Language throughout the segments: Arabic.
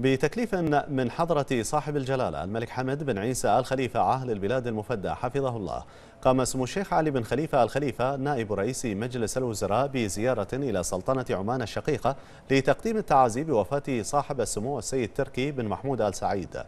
بتكليف من حضرة صاحب الجلالة الملك حمد بن عيسى آل خليفة عاهل البلاد المفدى حفظه الله قام اسم الشيخ علي بن خليفة آل خليفة نائب رئيس مجلس الوزراء بزيارة إلى سلطنة عمان الشقيقة لتقديم التعازي بوفاة صاحب السمو السيد تركي بن محمود آل سعيد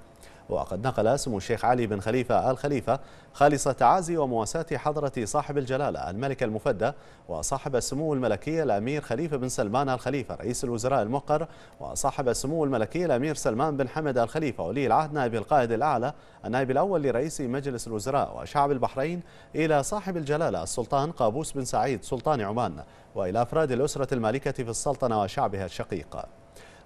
وقد نقل اسم الشيخ علي بن خليفة الخليفة خالص تعازي ومواساة حضرة صاحب الجلالة الملك المفدى وصاحب السمو الملكي الأمير خليفة بن سلمان الخليفة رئيس الوزراء المقر وصاحب السمو الملكي الأمير سلمان بن حمد الخليفة ولي العهد نائب القائد الأعلى النائب الأول لرئيس مجلس الوزراء وشعب البحرين إلى صاحب الجلالة السلطان قابوس بن سعيد سلطان عمان وإلى أفراد الأسرة المالكة في السلطنة وشعبها الشقيق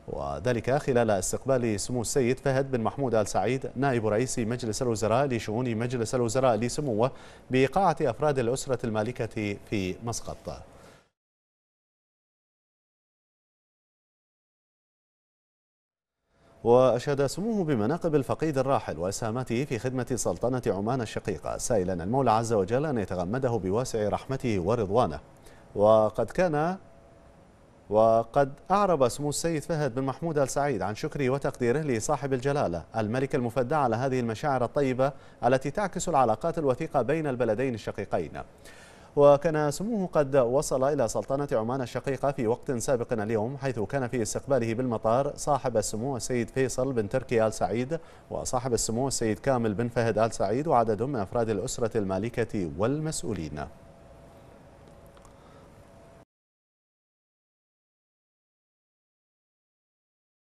وذلك خلال استقبال سمو السيد فهد بن محمود آل سعيد نائب رئيس مجلس الوزراء لشؤون مجلس الوزراء لسموه بقاعة أفراد الأسرة المالكة في مسقط وأشاد سموه بمناقب الفقيد الراحل وإسهاماته في خدمة سلطنة عمان الشقيقة سائلا المولى عز وجل أن يتغمده بواسع رحمته ورضوانه وقد كان وقد أعرب سمو السيد فهد بن محمود آل سعيد عن شكره وتقديره لصاحب الجلالة الملك المفدى على هذه المشاعر الطيبة التي تعكس العلاقات الوثيقة بين البلدين الشقيقين وكان سموه قد وصل إلى سلطنة عمان الشقيقة في وقت سابق اليوم حيث كان في استقباله بالمطار صاحب السمو السيد فيصل بن تركي آل سعيد وصاحب السمو السيد كامل بن فهد آل سعيد وعدد من أفراد الأسرة المالكة والمسؤولين